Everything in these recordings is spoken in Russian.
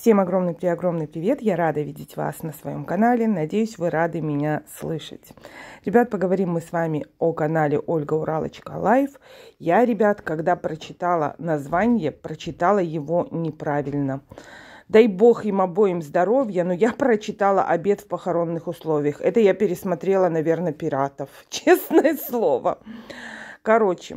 Всем огромный при огромный привет! Я рада видеть вас на своем канале. Надеюсь, вы рады меня слышать. Ребят, поговорим мы с вами о канале Ольга Уралочка Лайв. Я, ребят, когда прочитала название, прочитала его неправильно. Дай бог им обоим здоровья, но я прочитала «Обед в похоронных условиях». Это я пересмотрела, наверное, «Пиратов». Честное слово. Короче,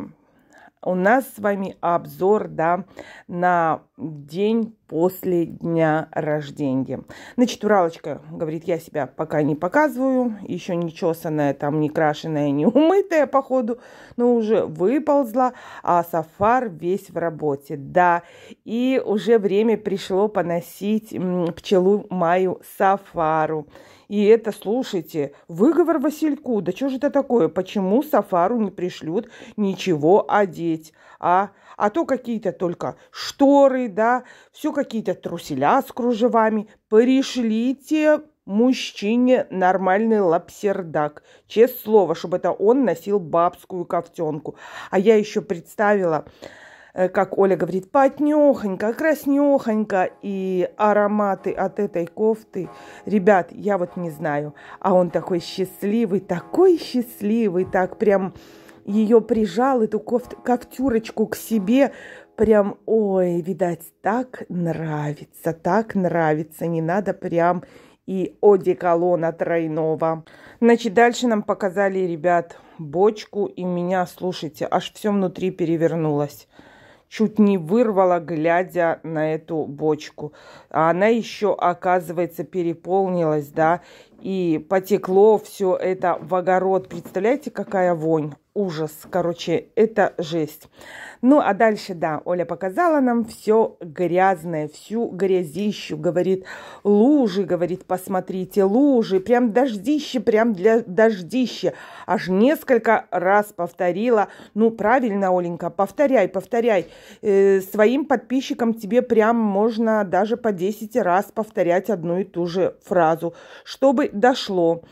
у нас с вами обзор да, на день после дня рождения. Значит, Уралочка говорит, я себя пока не показываю, еще не чесанная, там не крашеная, не умытая, походу, но уже выползла, а Сафар весь в работе, да. И уже время пришло поносить пчелу Маю Сафару. И это, слушайте, выговор Васильку, да что же это такое? Почему Сафару не пришлют ничего одеть, а? А то какие-то только шторы, да, все какие-то труселя с кружевами. Пришлите мужчине нормальный лапсердак. Честное слово, чтобы это он носил бабскую ковтенку. А я еще представила, Э, как Оля говорит, потнехонько, краснехонько, и ароматы от этой кофты. Ребят, я вот не знаю, а он такой счастливый, такой счастливый, так прям ее прижал, эту кофт, кофтюрочку к себе, прям, ой, видать, так нравится, так нравится, не надо прям и одеколона тройного. Значит, дальше нам показали, ребят, бочку, и меня, слушайте, аж все внутри перевернулось чуть не вырвала, глядя на эту бочку. А она еще, оказывается, переполнилась, да, и потекло все это в огород. Представляете, какая вонь? ужас. Короче, это жесть. Ну, а дальше, да, Оля показала нам все грязное, всю грязищу. Говорит, лужи, говорит, посмотрите, лужи. Прям дождище, прям для дождища. Аж несколько раз повторила. Ну, правильно, Оленька, повторяй, повторяй. Э, своим подписчикам тебе прям можно даже по 10 раз повторять одну и ту же фразу, чтобы дошло.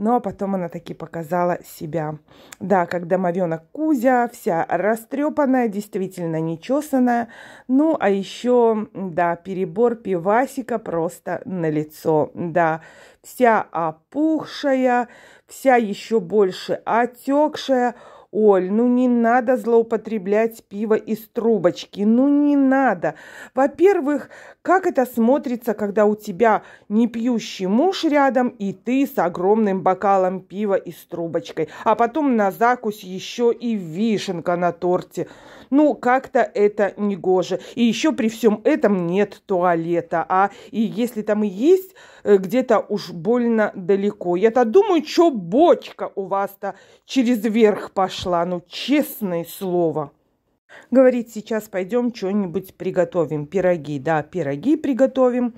Ну, а потом она таки показала себя. Да, как домовенок Кузя, вся растрепанная, действительно нечесанная. Ну, а еще, да, перебор пивасика просто на лицо. Да, вся опухшая, вся еще больше отекшая, Оль, ну не надо злоупотреблять пиво из трубочки, ну не надо. Во-первых, как это смотрится, когда у тебя не пьющий муж рядом и ты с огромным бокалом пива из с трубочкой, а потом на закусь еще и вишенка на торте. Ну, как-то это негоже. И еще при всем этом нет туалета, а и если там и есть Э, где-то уж больно далеко. Я-то думаю, что бочка у вас-то через верх пошла, ну честное слово. Говорит, сейчас пойдем что-нибудь приготовим. Пироги, да, пироги приготовим.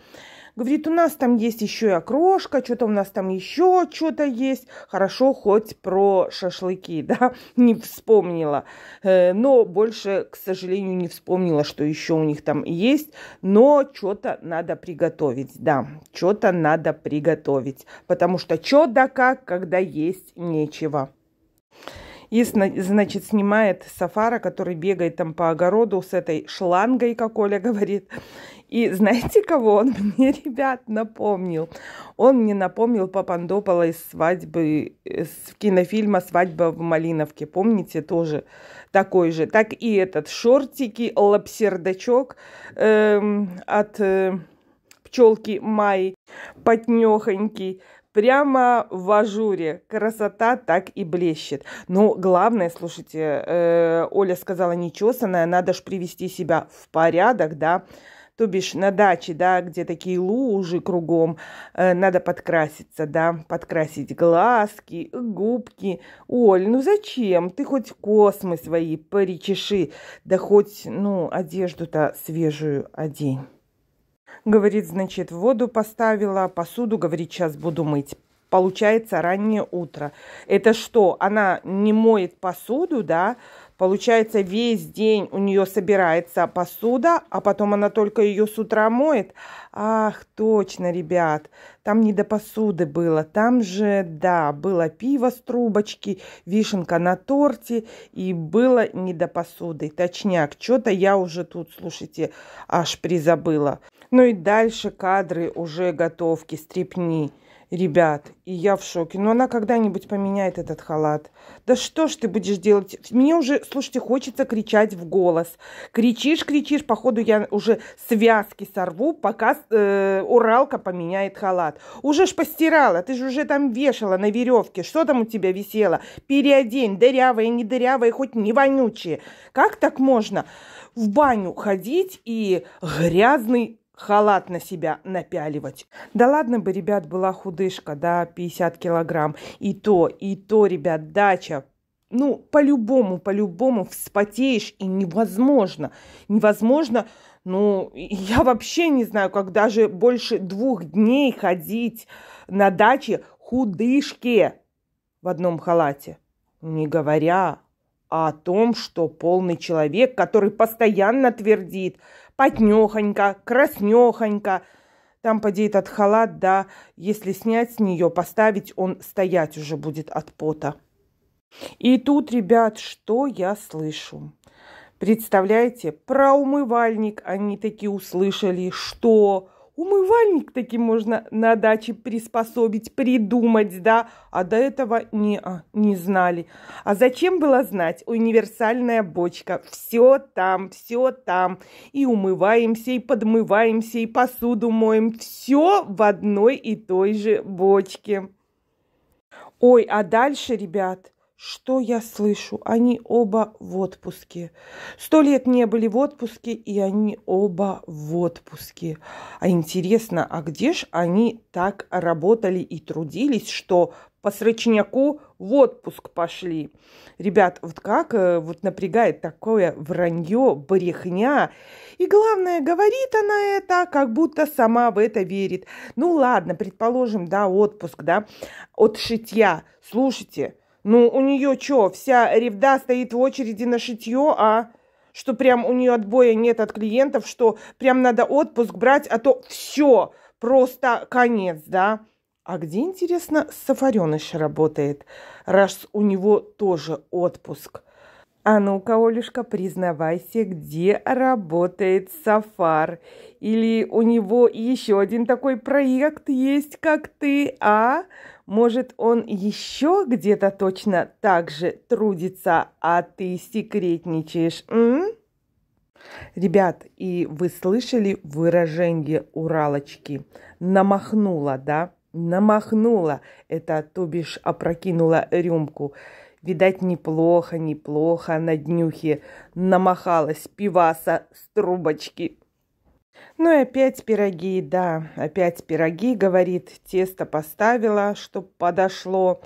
Говорит, у нас там есть еще и окрошка, что-то у нас там еще что-то есть. Хорошо, хоть про шашлыки, да, не вспомнила. Э, но больше, к сожалению, не вспомнила, что еще у них там есть. Но что-то надо приготовить, да, что-то надо приготовить. Потому что что да как, когда есть нечего. И, значит, снимает Сафара, который бегает там по огороду с этой шлангой, как Оля говорит. И знаете, кого он мне, ребят, напомнил? Он мне напомнил Папандопола из свадьбы, из кинофильма «Свадьба в Малиновке». Помните, тоже такой же. Так и этот шортики, лапсердачок эм, от э, пчелки Май, потнехонький прямо в ажуре. Красота так и блещет. Но главное, слушайте, э, Оля сказала нечесанная, надо же привести себя в порядок, да то бишь на даче, да, где такие лужи кругом, э, надо подкраситься, да, подкрасить глазки, губки. Оль, ну зачем? Ты хоть космы свои поречеши, да хоть, ну, одежду-то свежую одень. Говорит, значит, воду поставила, посуду, говорит, сейчас буду мыть получается раннее утро. Это что, она не моет посуду, да, Получается, весь день у нее собирается посуда, а потом она только ее с утра моет. Ах, точно, ребят, там не до посуды было. Там же, да, было пиво с трубочки, вишенка на торте, и было не до посуды. Точняк, что-то я уже тут, слушайте, аж призабыла. Ну и дальше кадры уже готовки, стрипни ребят, и я в шоке. Но она когда-нибудь поменяет этот халат. Да что ж ты будешь делать? Мне уже, слушайте, хочется кричать в голос. Кричишь, кричишь, походу я уже связки сорву, пока э, Уралка поменяет халат. Уже ж постирала, ты же уже там вешала на веревке. Что там у тебя висело? Переодень, дырявые, не дырявые, хоть не вонючие. Как так можно в баню ходить и грязный халат на себя напяливать. Да ладно бы, ребят, была худышка, да, 50 килограмм. И то, и то, ребят, дача, ну, по-любому, по-любому вспотеешь, и невозможно. Невозможно, ну, я вообще не знаю, как даже больше двух дней ходить на даче худышке в одном халате. Не говоря о том, что полный человек, который постоянно твердит – потнехонько, краснехонько. Там подеет от халат, да, если снять с неё, поставить, он стоять уже будет от пота. И тут, ребят, что я слышу? Представляете, про умывальник они таки услышали, что Умывальник таки можно на даче приспособить, придумать, да? А до этого не, а, не знали. А зачем было знать? Универсальная бочка. Все там, все там. И умываемся, и подмываемся, и посуду моем. Все в одной и той же бочке. Ой, а дальше, ребят, что я слышу? Они оба в отпуске. Сто лет не были в отпуске, и они оба в отпуске. А интересно, а где ж они так работали и трудились, что по срочняку в отпуск пошли. Ребят, вот как э, вот напрягает такое вранье, брехня. И главное, говорит она это, как будто сама в это верит. Ну ладно, предположим, да, отпуск, да, от шитья. Слушайте, ну, у нее чё, вся ревда стоит в очереди на шитье, а? Что прям у нее отбоя нет от клиентов, что прям надо отпуск брать, а то все, просто конец, да? А где, интересно, Сафареныш работает, раз у него тоже отпуск? А ну-ка, Олюшка, признавайся, где работает Сафар? Или у него еще один такой проект есть, как ты, а? Может, он еще где-то точно так же трудится, а ты секретничаешь, м? Ребят, и вы слышали выражение Уралочки? Намахнула, да? Намахнула. Это, то бишь, опрокинула рюмку. Видать, неплохо, неплохо на днюхе намахалась пиваса с трубочки. Ну и опять пироги, да, опять пироги, говорит, тесто поставила, чтоб подошло.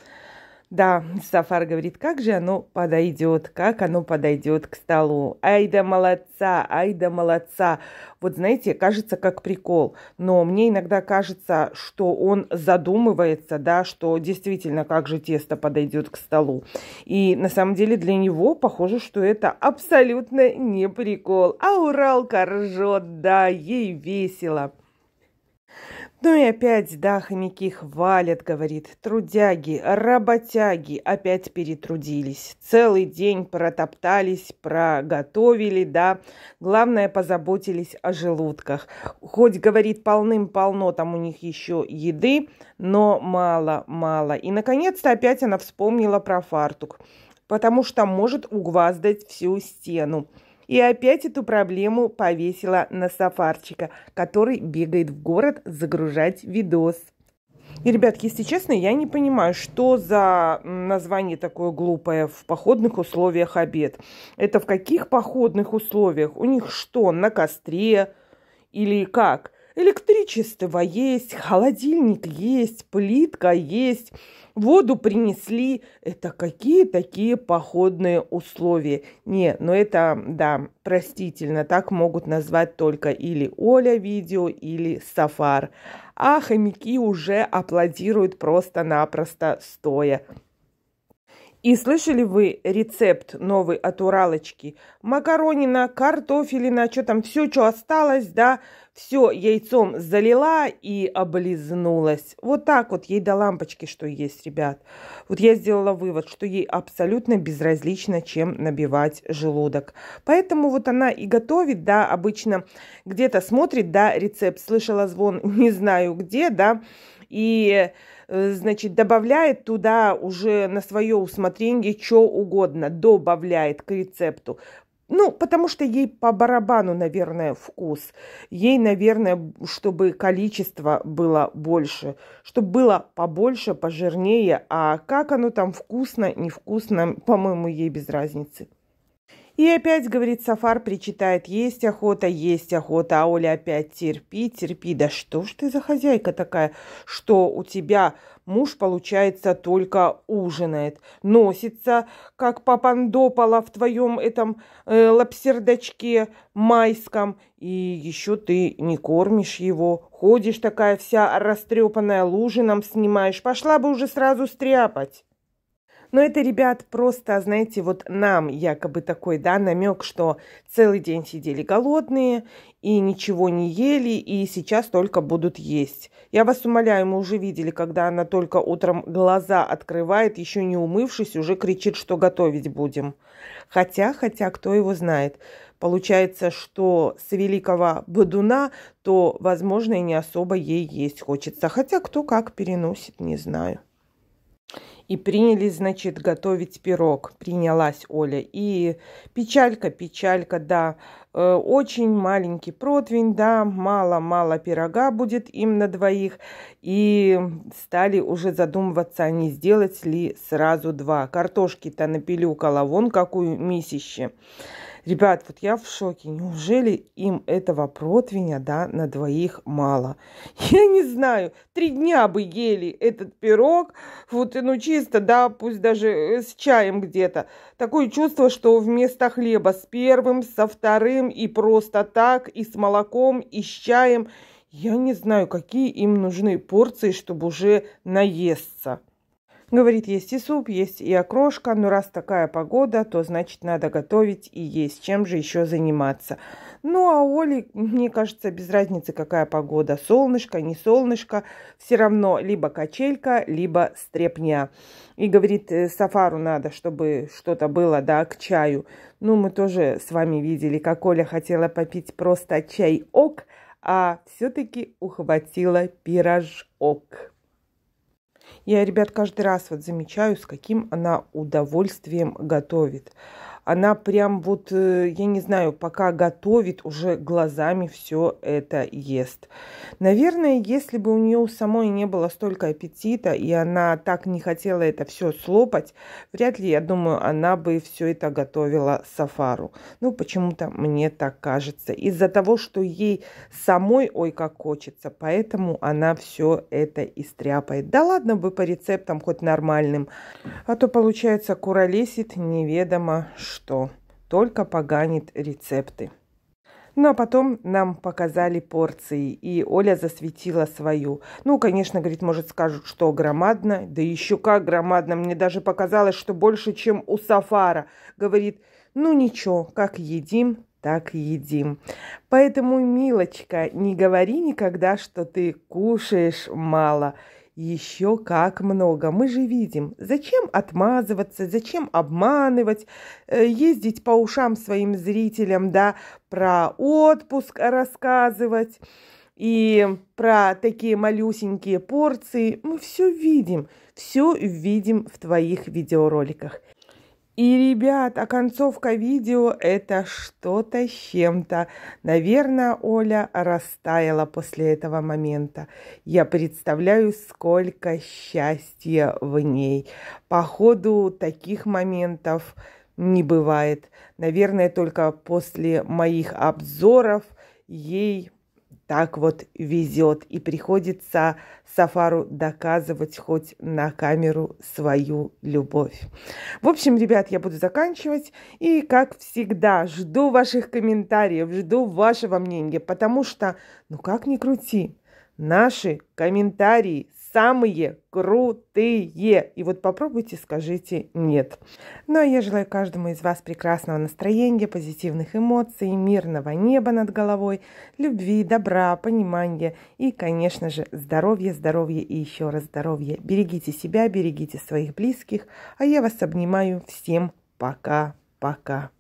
Да, Сафар говорит, как же оно подойдет, как оно подойдет к столу. Ай да молодца, ай да молодца. Вот знаете, кажется как прикол, но мне иногда кажется, что он задумывается, да, что действительно как же тесто подойдет к столу. И на самом деле для него похоже, что это абсолютно не прикол. А Уралка ржет, да, ей весело. Ну и опять, да, хомяки хвалят, говорит, трудяги, работяги опять перетрудились. Целый день протоптались, проготовили, да. Главное, позаботились о желудках. Хоть, говорит, полным-полно там у них еще еды, но мало-мало. И, наконец-то, опять она вспомнила про фартук, потому что может угваздать всю стену и опять эту проблему повесила на Сафарчика, который бегает в город загружать видос. И, ребятки, если честно, я не понимаю, что за название такое глупое в походных условиях обед. Это в каких походных условиях? У них что, на костре или как? Электричество есть, холодильник есть, плитка есть, воду принесли. Это какие такие походные условия? Не, но ну это, да, простительно. Так могут назвать только или Оля видео, или Сафар. А хомяки уже аплодируют просто-напросто стоя. И слышали вы рецепт новый от Уралочки? Макаронина, картофелина, что там, все, что осталось, да, все яйцом залила и облизнулась. Вот так вот ей до лампочки, что есть, ребят. Вот я сделала вывод, что ей абсолютно безразлично, чем набивать желудок. Поэтому вот она и готовит, да, обычно где-то смотрит, да, рецепт, слышала звон, не знаю где, да, и Э, значит, добавляет туда уже на свое усмотрение что угодно, добавляет к рецепту. Ну, потому что ей по барабану, наверное, вкус. Ей, наверное, чтобы количество было больше, чтобы было побольше, пожирнее. А как оно там вкусно, невкусно, по-моему, ей без разницы. И опять, говорит Сафар, причитает, есть охота, есть охота, а Оля опять терпи, терпи. Да что ж ты за хозяйка такая, что у тебя муж, получается, только ужинает, носится, как папандопола в твоем этом э, лапсердачке майском, и еще ты не кормишь его, ходишь такая вся растрепанная лужином, снимаешь, пошла бы уже сразу стряпать. Но это, ребят, просто, знаете, вот нам якобы такой, да, намек, что целый день сидели голодные и ничего не ели, и сейчас только будут есть. Я вас умоляю, мы уже видели, когда она только утром глаза открывает, еще не умывшись, уже кричит, что готовить будем. Хотя, хотя, кто его знает. Получается, что с великого бодуна, то, возможно, и не особо ей есть хочется. Хотя кто как переносит, не знаю. И принялись, значит, готовить пирог. Принялась Оля. И печалька, печалька, да. Э, очень маленький противень, да. Мало-мало пирога будет им на двоих. И стали уже задумываться, а не сделать ли сразу два. Картошки-то напилюкала вон какую мисище. Ребят, вот я в шоке. Неужели им этого противня, да, на двоих мало? Я не знаю. Три дня бы ели этот пирог. Вот, ну, чисто, да, пусть даже э, с чаем где-то. Такое чувство, что вместо хлеба с первым, со вторым и просто так, и с молоком, и с чаем. Я не знаю, какие им нужны порции, чтобы уже наесться. Говорит, есть и суп, есть и окрошка, но раз такая погода, то значит надо готовить и есть, чем же еще заниматься. Ну а Оле, мне кажется, без разницы какая погода, солнышко, не солнышко, все равно либо качелька, либо стрепня. И говорит, э, сафару надо, чтобы что-то было, да, к чаю. Ну мы тоже с вами видели, как Оля хотела попить просто чай-ок, а все-таки ухватила пирожок. Я, ребят, каждый раз вот замечаю, с каким она удовольствием готовит она прям вот, э, я не знаю, пока готовит, уже глазами все это ест. Наверное, если бы у нее у самой не было столько аппетита, и она так не хотела это все слопать, вряд ли, я думаю, она бы все это готовила сафару. Ну, почему-то мне так кажется. Из-за того, что ей самой, ой, как хочется, поэтому она все это истряпает. Да ладно бы по рецептам, хоть нормальным, а то, получается, куролесит неведомо что что только поганит рецепты. Ну а потом нам показали порции, и Оля засветила свою. Ну, конечно, говорит, может, скажут, что громадно. Да еще как громадно, мне даже показалось, что больше, чем у Сафара. Говорит, ну ничего, как едим, так едим. Поэтому, милочка, не говори никогда, что ты кушаешь мало – еще как много, мы же видим. Зачем отмазываться, зачем обманывать, э, ездить по ушам своим зрителям, да, про отпуск рассказывать и про такие малюсенькие порции. Мы все видим, все видим в твоих видеороликах. И, ребят, оконцовка а видео – это что-то с чем-то. Наверное, Оля растаяла после этого момента. Я представляю, сколько счастья в ней. Походу, таких моментов не бывает. Наверное, только после моих обзоров ей так вот везет, и приходится Сафару доказывать хоть на камеру свою любовь. В общем, ребят, я буду заканчивать. И, как всегда, жду ваших комментариев, жду вашего мнения, потому что, ну как ни крути, наши комментарии самые крутые. И вот попробуйте, скажите нет. Ну, а я желаю каждому из вас прекрасного настроения, позитивных эмоций, мирного неба над головой, любви, добра, понимания и, конечно же, здоровья, здоровья и еще раз здоровья. Берегите себя, берегите своих близких, а я вас обнимаю. Всем пока-пока.